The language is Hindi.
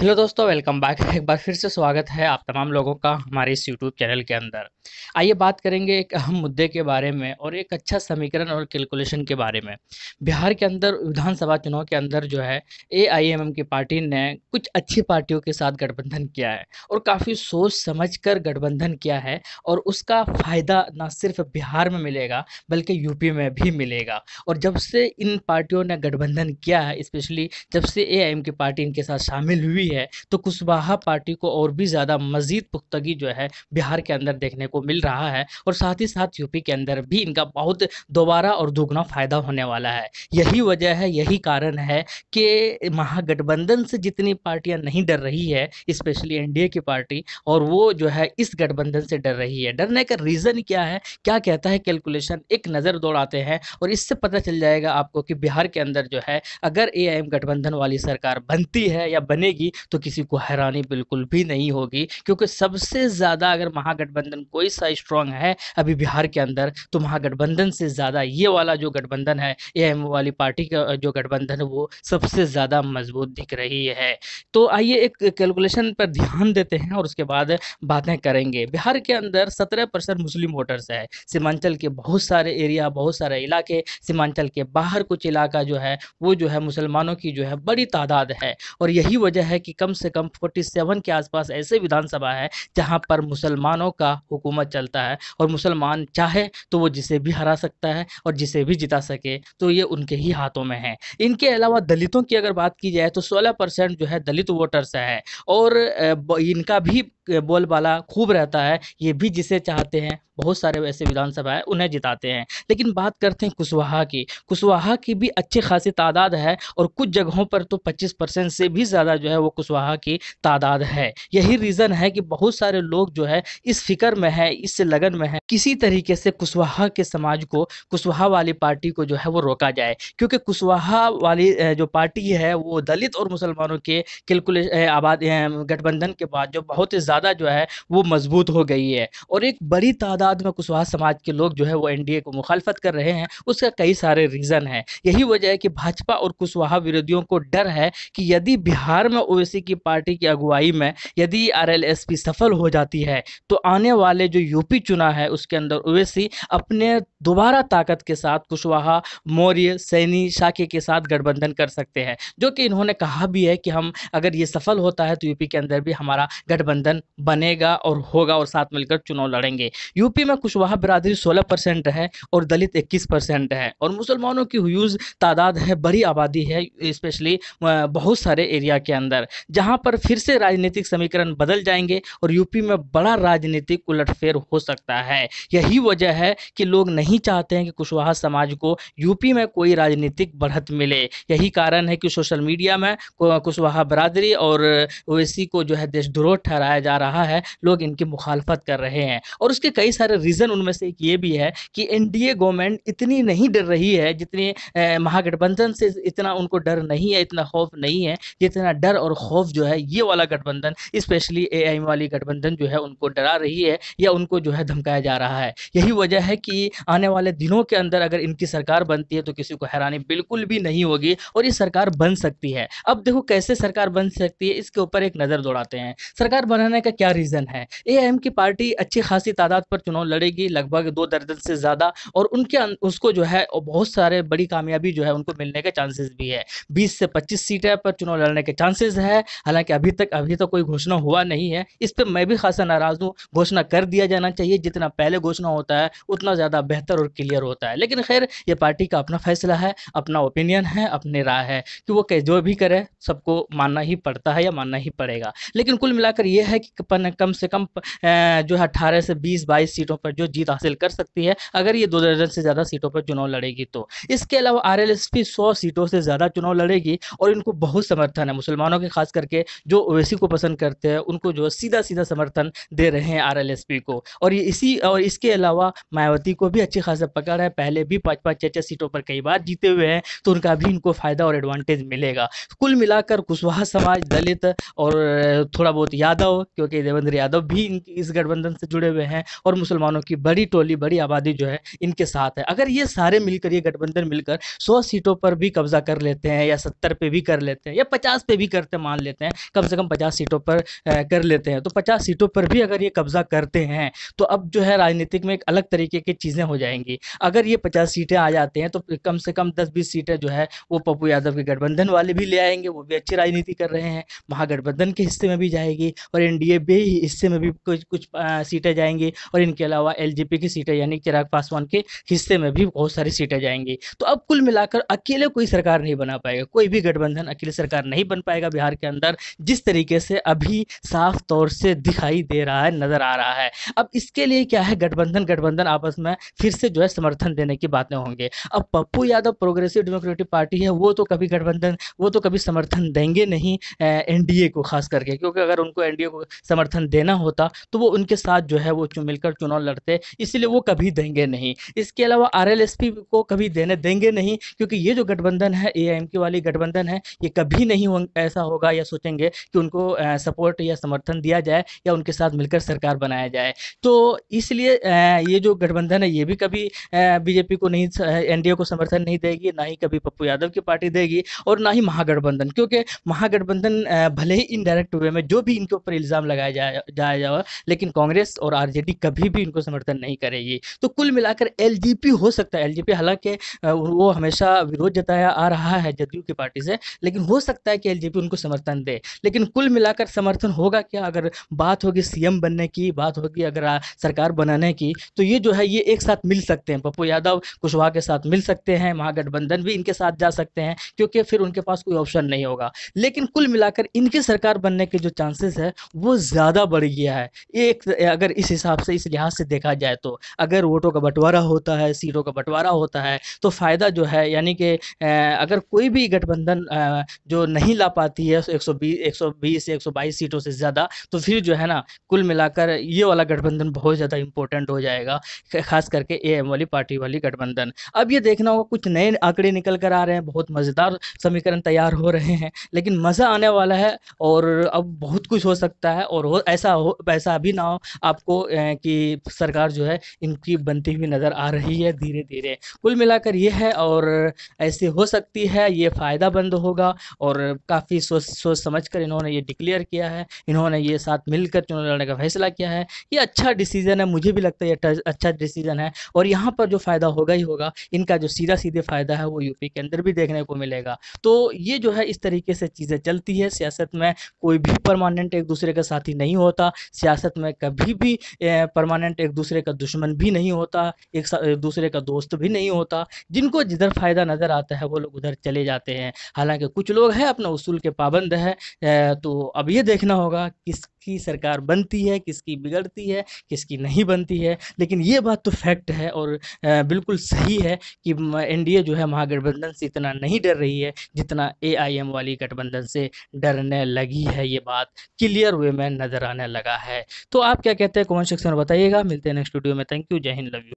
हेलो दोस्तों वेलकम बैक एक बार फिर से स्वागत है आप तमाम लोगों का हमारे इस यूट्यूब चैनल के अंदर आइए बात करेंगे एक अहम मुद्दे के बारे में और एक अच्छा समीकरण और कैलकुलेशन के बारे में बिहार के अंदर विधानसभा चुनाव के अंदर जो है एआईएमएम की पार्टी ने कुछ अच्छी पार्टियों के साथ गठबंधन किया है और काफ़ी सोच समझ कर गठबंधन किया है और उसका फ़ायदा ना सिर्फ बिहार में मिलेगा बल्कि यूपी में भी मिलेगा और जब से इन पार्टियों ने गठबंधन किया है स्पेशली जब से ए की पार्टी इनके साथ शामिल हुई है तो कुशवाहा पार्टी को और भी ज़्यादा मजीद पुख्तगी जो है बिहार के अंदर देखने को मिल रहा है और साथ ही साथ यूपी के अंदर भी इनका बहुत दोबारा और दोगुना फ़ायदा होने वाला है यही वजह है यही कारण है कि महागठबंधन से जितनी पार्टियां नहीं डर रही है स्पेशली एनडीए की पार्टी और वो जो है इस गठबंधन से डर रही है डरने का रीज़न क्या है क्या कहता है कैलकुलेशन एक नज़र दौड़ाते हैं और इससे पता चल जाएगा आपको कि बिहार के अंदर जो है अगर ए गठबंधन वाली सरकार बनती है या बनेगी तो किसी को हैरानी बिल्कुल भी नहीं होगी क्योंकि सबसे ज़्यादा अगर महागठबंधन कोई सा स्ट्रांग है अभी बिहार के अंदर तो महागठबंधन से ज़्यादा ये वाला जो गठबंधन है ए वाली पार्टी का जो गठबंधन है वो सबसे ज़्यादा मजबूत दिख रही है तो आइए एक कैलकुलेशन पर ध्यान देते हैं और उसके बाद बातें करेंगे बिहार के अंदर सत्रह परसेंट मुस्लिम वोटर्स है सीमांचल के बहुत सारे एरिया बहुत सारे इलाके सीमांचल के बाहर कुछ इलाका जो है वो जो है मुसलमानों की जो है बड़ी तादाद है और यही वजह है कि कि कम से कम 47 के आसपास ऐसे विधानसभा है जहां पर मुसलमानों का हुकूमत चलता है और मुसलमान चाहे तो वो जिसे भी हरा सकता है और जिसे भी जिता सके तो ये उनके ही हाथों में है इनके अलावा दलितों की अगर बात की जाए तो सोलह जो है दलित वोटर्स है और इनका भी बोलबाला खूब रहता है ये भी जिसे चाहते हैं बहुत सारे ऐसे विधानसभा है उन्हें जिताते हैं लेकिन बात करते हैं कुशवाहा की कुशवाहा की भी अच्छी खासी तादाद है और कुछ जगहों पर तो 25 परसेंट से भी ज़्यादा जो है वो कुशवाहा की तादाद है यही रीज़न है कि बहुत सारे लोग जो है इस फिक्र में है इस लगन में है किसी तरीके से कुशवाहा के समाज को कुशवाहा वाली पार्टी को जो है वो रोका जाए क्योंकि कुशवाहा वाली जो पार्टी है वो दलित और मुसलमानों के कैलकुले आबाद गठबंधन के बाद जो बहुत ही ज़्यादा ज़्यादा जो है वो मजबूत हो गई है और एक बड़ी तादाद में कुशवाहा समाज के लोग जो है वो एन को मुखालफत कर रहे हैं उसका कई सारे रीज़न है यही वजह है कि भाजपा और कुशवाहा विरोधियों को डर है कि यदि बिहार में ओवैसी की पार्टी की अगुवाई में यदि आर सफल हो जाती है तो आने वाले जो यूपी चुनाव है उसके अंदर ओवैसी अपने दोबारा ताकत के साथ कुशवाहा मौर्य सैनी शाके के साथ गठबंधन कर सकते हैं जो कि इन्होंने कहा भी है कि हम अगर ये सफल होता है तो यूपी के अंदर भी हमारा गठबंधन बनेगा और होगा और साथ मिलकर चुनाव लड़ेंगे यूपी में कुशवाहा बिरादरी 16 परसेंट है और दलित 21 परसेंट है और मुसलमानों की ह्यूज तादाद है बड़ी आबादी है स्पेशली बहुत सारे एरिया के अंदर जहां पर फिर से राजनीतिक समीकरण बदल जाएंगे और यूपी में बड़ा राजनीतिक उलटफेर हो सकता है यही वजह है कि लोग नहीं चाहते हैं कि कुशवाहा समाज को यूपी में कोई राजनीतिक बढ़त मिले यही कारण है कि सोशल मीडिया में कुशवाहा बरादरी और ओवैसी को जो है देशद्रोह ठहराया जा जा रहा है लोग इनकी मुखालफत कर रहे हैं और उसके कई सारे रीज़न उनमें से एक ये भी है कि एनडीए गवर्नमेंट इतनी नहीं डर रही है जितनी महागठबंधन से इतना उनको डर नहीं है इतना खौफ नहीं है जितना डर और खौफ जो है ये वाला गठबंधन स्पेशली ए वाली गठबंधन जो है उनको डरा रही है या उनको जो है धमकाया जा रहा है यही वजह है कि आने वाले दिनों के अंदर अगर इनकी सरकार बनती है तो किसी को हैरानी बिल्कुल भी नहीं होगी और ये सरकार बन सकती है अब देखो कैसे सरकार बन सकती है इसके ऊपर एक नज़र दौड़ाते हैं सरकार बनाने करने का क्या रीज़न है ए की पार्टी अच्छी खासी तादाद पर चुनाव लड़ेगी लगभग दो दर्जन से ज़्यादा और उनके अं-, उसको जो है बहुत सारे बड़ी कामयाबी जो है उनको मिलने के चांसेस भी है बीस से पच्चीस सीटें पर चुनाव लड़ने के चांसेस है हालांकि अभी तक अभी तक तो कोई घोषणा हुआ नहीं है इस पर मैं भी खासा नाराज़ हूँ घोषणा कर दिया जाना चाहिए जितना पहले घोषणा होता है उतना ज़्यादा बेहतर और क्लियर होता है लेकिन खैर ये पार्टी का अपना फैसला है अपना ओपिनियन है अपनी राय है कि वो जो भी करे सबको मानना ही पड़ता है या मानना ही पड़ेगा लेकिन कुल मिलाकर यह है कि पन, कम से कम जो है अट्ठारह से बीस बाईस सीटों पर जो जीत हासिल कर सकती है अगर ये दो दर्जन से ज़्यादा सीटों पर चुनाव लड़ेगी तो इसके अलावा आर एल सौ सीटों से ज़्यादा चुनाव लड़ेगी और इनको बहुत समर्थन है मुसलमानों के खास करके जो ओवैसी को पसंद करते हैं उनको जो सीधा सीधा समर्थन दे रहे हैं आर को और ये इसी और इसके अलावा मायावती को भी अच्छी खासा पकड़ है पहले भी पाँच पाँच छः छः सीटों पर कई बार जीते हुए हैं तो उनका भी इनको फ़ायदा और एडवांटेज मिलेगा कुल मिलाकर कुशवाहा समाज दलित और थोड़ा बहुत यादव क्योंकि देवेंद्र यादव भी इनके इस गठबंधन से जुड़े हुए हैं और मुसलमानों की बड़ी टोली बड़ी आबादी जो है इनके साथ है अगर ये सारे मिलकर ये गठबंधन मिलकर सौ सीटों पर भी कब्जा कर लेते हैं या सत्तर पे भी कर लेते हैं या पचास पे भी करते मान लेते हैं कम से कम पचास सीटों पर कर लेते हैं तो पचास सीटों पर भी अगर ये कब्जा करते हैं तो अब जो है राजनीतिक में एक अलग तरीके की चीज़ें हो जाएंगी अगर ये पचास सीटें आ जाते हैं तो कम से कम दस बीस सीटें जो है वो पप्पू यादव के गठबंधन वाले भी ले आएंगे वो भी अच्छी राजनीति कर रहे हैं महागठबंधन के हिस्से में भी जाएगी और एनडीए लिए भी हिस्से में भी कुछ कुछ सीटें जाएंगी और इनके अलावा एल की सीटें यानी चिराग पासवान के हिस्से में भी बहुत सारी सीटें जाएंगी तो अब कुल मिलाकर अकेले कोई सरकार नहीं बना पाएगा कोई भी गठबंधन अकेले सरकार नहीं बन पाएगा बिहार के अंदर जिस तरीके से अभी साफ तौर से दिखाई दे रहा है नजर आ रहा है अब इसके लिए क्या है गठबंधन गठबंधन आपस में फिर से जो है समर्थन देने की बातें होंगे अब Pappu Yadav progressive democratic party है वो तो कभी गठबंधन वो तो कभी समर्थन देंगे नहीं एनडीए को खास करके क्योंकि अगर उनको एनडीए को समर्थन देना होता तो वो उनके साथ जो है वो मिलकर चुनाव लड़ते इसलिए वो कभी देंगे नहीं इसके अलावा आर को कभी देने देंगे नहीं क्योंकि ये जो गठबंधन है ए वाली गठबंधन है ये कभी नहीं ऐसा होगा या सोचेंगे कि उनको सपोर्ट या समर्थन दिया जाए या उनके साथ मिलकर सरकार बनाया जाए तो इसलिए ये जो गठबंधन है ये भी कभी बीजेपी को नहीं एनडीए को समर्थन नहीं देगी ना ही कभी पप्पू यादव की पार्टी देगी और ना ही महागठबंधन क्योंकि महागठबंधन भले ही इनडायरेक्ट वे में जो भी इनके ऊपर इल्ज़ाम लगाया जाया जाया जाए लेकिन कांग्रेस और आरजेडी कभी भी इनको समर्थन नहीं करेगी तो कुल मिलाकर एलजीपी हो सकता है एलजीपी हालांकि वो हमेशा विरोध जताया आ रहा है जदयू की पार्टी से लेकिन हो सकता है कि एलजीपी उनको समर्थन दे लेकिन कुल मिलाकर समर्थन होगा क्या अगर बात होगी सीएम बनने की बात होगी अगर सरकार बनाने की तो ये जो है ये एक साथ मिल सकते हैं पप्पू यादव कुशवाहा के साथ मिल सकते हैं महागठबंधन भी इनके साथ जा सकते हैं क्योंकि फिर उनके पास कोई ऑप्शन नहीं होगा लेकिन कुल मिलाकर इनकी सरकार बनने के जो चांसेस है वो वो ज़्यादा बढ़ गया है एक अगर इस हिसाब से इस लिहाज से देखा जाए तो अगर वोटों का बंटवारा होता है सीटों का बंटवारा होता है तो फ़ायदा जो है यानी कि अगर कोई भी गठबंधन जो नहीं ला पाती है एक सौ बीस एक सौ बीस एक सौ बाईस सीटों से ज़्यादा तो फिर जो है ना कुल मिलाकर ये वाला गठबंधन बहुत ज़्यादा इंपॉर्टेंट हो जाएगा खास करके ए एम वाली पार्टी वाली गठबंधन अब ये देखना होगा कुछ नए आंकड़े निकल कर आ रहे हैं बहुत मज़ेदार समीकरण तैयार हो रहे हैं लेकिन मज़ा आने वाला है और अब बहुत कुछ हो सकता है है और हो ऐसा हो ऐसा भी ना हो आपको कि सरकार जो है इनकी बनती हुई नज़र आ रही है धीरे धीरे कुल मिलाकर ये है और ऐसे हो सकती है ये फ़ायदा बंद होगा और काफ़ी सोच सोच समझ कर इन्होंने ये डिक्लेयर किया है इन्होंने ये साथ मिलकर चुनाव लड़ने का फैसला किया है ये अच्छा डिसीज़न है मुझे भी लगता है ये अच्छा डिसीज़न है और यहाँ पर जो फ़ायदा होगा ही होगा इनका जो सीधा सीधे फ़ायदा है वो यूपी के अंदर भी देखने को मिलेगा तो ये जो है इस तरीके से चीज़ें चलती है सियासत में कोई भी परमानेंट एक दूसरे के साथी नहीं होता सियासत में कभी भी परमानेंट एक दूसरे का दुश्मन भी नहीं होता एक, दूसरे का दोस्त भी नहीं होता जिनको जिधर फ़ायदा नज़र आता है वो लोग उधर चले जाते हैं हालांकि कुछ लोग हैं अपना उसूल के पाबंद है तो अब ये देखना होगा किस किसकी सरकार बनती है किसकी बिगड़ती है किसकी नहीं बनती है लेकिन ये बात तो फैक्ट है और बिल्कुल सही है कि एनडीए जो है महागठबंधन से इतना नहीं डर रही है जितना एआईएम वाली गठबंधन से डरने लगी है ये बात क्लियर वे में नज़र आने लगा है तो आप क्या कहते हैं कमेंट सेक्शन में बताइएगा मिलते हैं नेक्स्ट वीडियो में thank you Jai Hind love you